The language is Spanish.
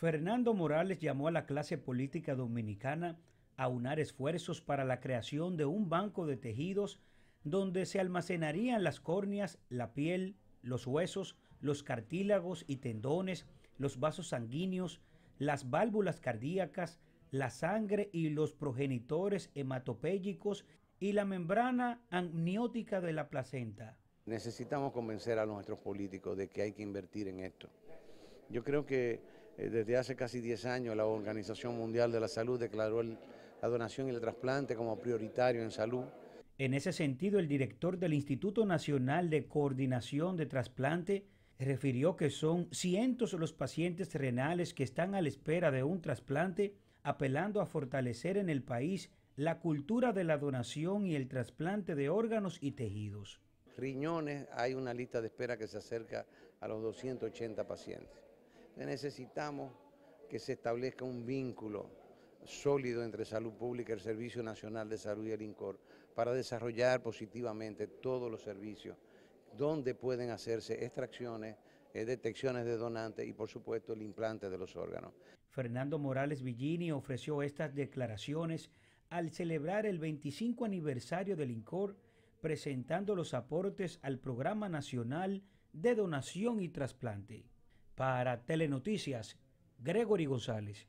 Fernando Morales llamó a la clase política dominicana a unar esfuerzos para la creación de un banco de tejidos donde se almacenarían las córneas, la piel, los huesos, los cartílagos y tendones, los vasos sanguíneos, las válvulas cardíacas, la sangre y los progenitores hematopélicos y la membrana amniótica de la placenta. Necesitamos convencer a nuestros políticos de que hay que invertir en esto. Yo creo que eh, desde hace casi 10 años la Organización Mundial de la Salud declaró la donación y el trasplante como prioritario en salud. En ese sentido, el director del Instituto Nacional de Coordinación de Trasplante refirió que son cientos los pacientes renales que están a la espera de un trasplante, apelando a fortalecer en el país la cultura de la donación y el trasplante de órganos y tejidos. Riñones, hay una lista de espera que se acerca a los 280 pacientes necesitamos que se establezca un vínculo sólido entre salud pública, y el Servicio Nacional de Salud y el INCOR, para desarrollar positivamente todos los servicios, donde pueden hacerse extracciones, eh, detecciones de donantes y por supuesto el implante de los órganos. Fernando Morales Villini ofreció estas declaraciones al celebrar el 25 aniversario del INCOR, presentando los aportes al Programa Nacional de Donación y Trasplante. Para Telenoticias, Gregory González.